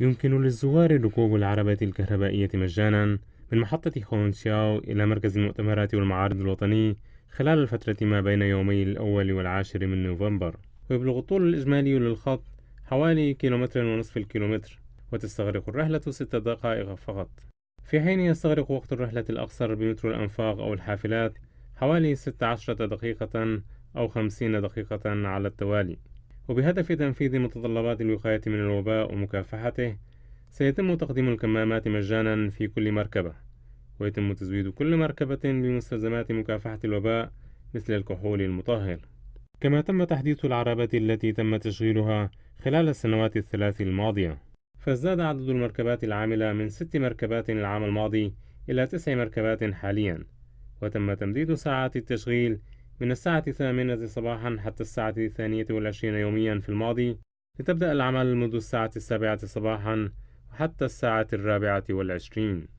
يمكن للزوار ركوب العربة الكهربائية مجانا من محطة خونشياو إلى مركز المؤتمرات والمعارض الوطني خلال الفترة ما بين يومي الأول والعاشر من نوفمبر ويبلغ الطول الإجمالي للخط حوالي كيلومتر ونصف الكيلومتر وتستغرق الرحلة ست دقائق فقط في حين يستغرق وقت الرحلة الأقصر بمترو الأنفاق أو الحافلات حوالي 16 دقيقة أو 50 دقيقة على التوالي وبهدف تنفيذ متطلبات الوقاية من الوباء ومكافحته سيتم تقديم الكمامات مجانا في كل مركبة ويتم تزويد كل مركبة بمستلزمات مكافحة الوباء مثل الكحول المطهر كما تم تحديث العربات التي تم تشغيلها خلال السنوات الثلاث الماضية فازداد عدد المركبات العاملة من ست مركبات العام الماضي إلى تسع مركبات حاليا وتم تمديد ساعات التشغيل من الساعة الثامنة صباحا حتى الساعة الثانية والعشرين يوميا في الماضي لتبدأ الأعمال منذ الساعة السابعة صباحا حتى الساعة الرابعة والعشرين